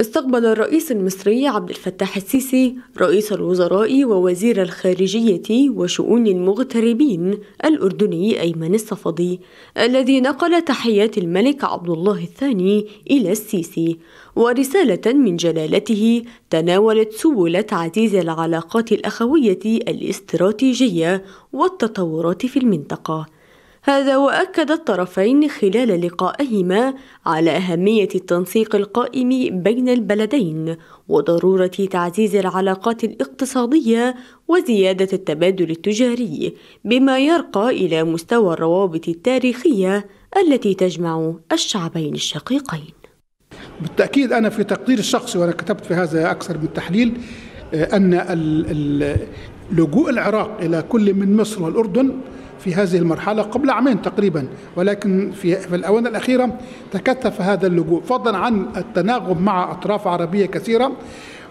استقبل الرئيس المصري عبد الفتاح السيسي رئيس الوزراء ووزير الخارجية وشؤون المغتربين الأردني أيمن الصفدي الذي نقل تحيات الملك عبد الله الثاني إلى السيسي ورسالة من جلالته تناولت سبل تعزيز العلاقات الأخوية الاستراتيجية والتطورات في المنطقة هذا وأكد الطرفين خلال لقائهما على أهمية التنسيق القائم بين البلدين وضرورة تعزيز العلاقات الاقتصادية وزيادة التبادل التجاري بما يرقى إلى مستوى الروابط التاريخية التي تجمع الشعبين الشقيقين. بالتأكيد أنا في تقديري الشخصي وأنا كتبت في هذا أكثر من تحليل آه، أن لجوء العراق إلى كل من مصر والأردن في هذه المرحلة قبل عامين تقريبا ولكن في, الأونة الأخيرة تكثف هذا اللجوء فضلا عن التناغم مع أطراف عربية كثيرة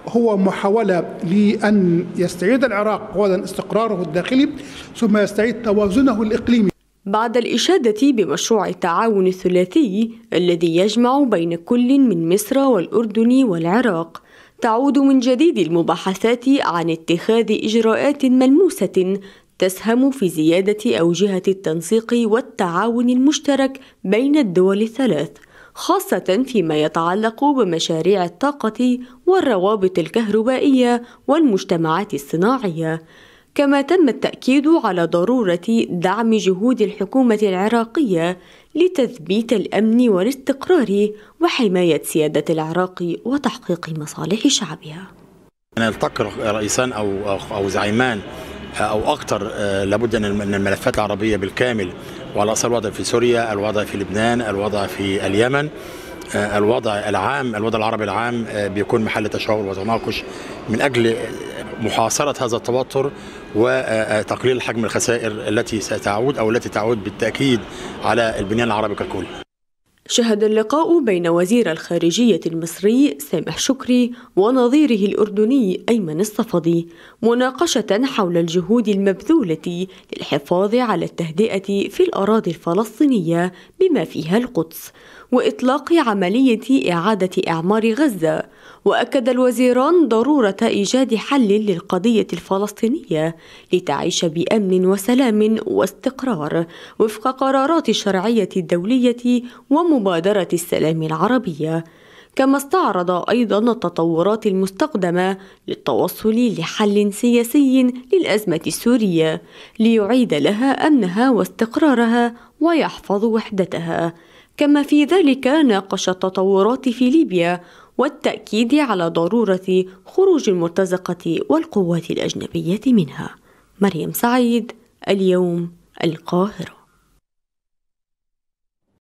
هو محاولة لأن يستعيد العراق أولا استقراره الداخلي ثم يستعيد توازنه الإقليمي بعد الإشادة بمشروع التعاون الثلاثي الذي يجمع بين كل من مصر والأردن والعراق تعود من جديد المباحثات عن اتخاذ إجراءات ملموسة تسهم في زيادة أوجهة التنسيق والتعاون المشترك بين الدول الثلاث خاصة فيما يتعلق بمشاريع الطاقة والروابط الكهربائية والمجتمعات الصناعية كما تم التأكيد على ضرورة دعم جهود الحكومة العراقية لتثبيت الأمن والاستقرار وحماية سيادة العراق وتحقيق مصالح شعبها. التقى رئيسان أو أو زعيمان او اكثر آه، لابد ان الملفات العربيه بالكامل وعلى اثر الوضع في سوريا، الوضع في لبنان، الوضع في اليمن آه، الوضع العام الوضع العربي العام آه، بيكون محل تشاور وتناقش من اجل محاصره هذا التوتر وتقليل حجم الخسائر التي ستعود او التي تعود بالتاكيد على البنيان العربي ككل. شهد اللقاء بين وزير الخارجية المصري سامح شكري ونظيره الأردني أيمن الصفدي مناقشة حول الجهود المبذولة للحفاظ على التهدئة في الأراضي الفلسطينية بما فيها القدس وإطلاق عملية إعادة إعمار غزة واكد الوزيران ضروره ايجاد حل للقضيه الفلسطينيه لتعيش بامن وسلام واستقرار وفق قرارات الشرعيه الدوليه ومبادره السلام العربيه كما استعرض ايضا التطورات المستقدمة للتوصل لحل سياسي للازمه السوريه ليعيد لها امنها واستقرارها ويحفظ وحدتها كما في ذلك ناقش التطورات في ليبيا والتأكيد على ضرورة خروج المرتزقة والقوات الأجنبية منها مريم سعيد اليوم القاهره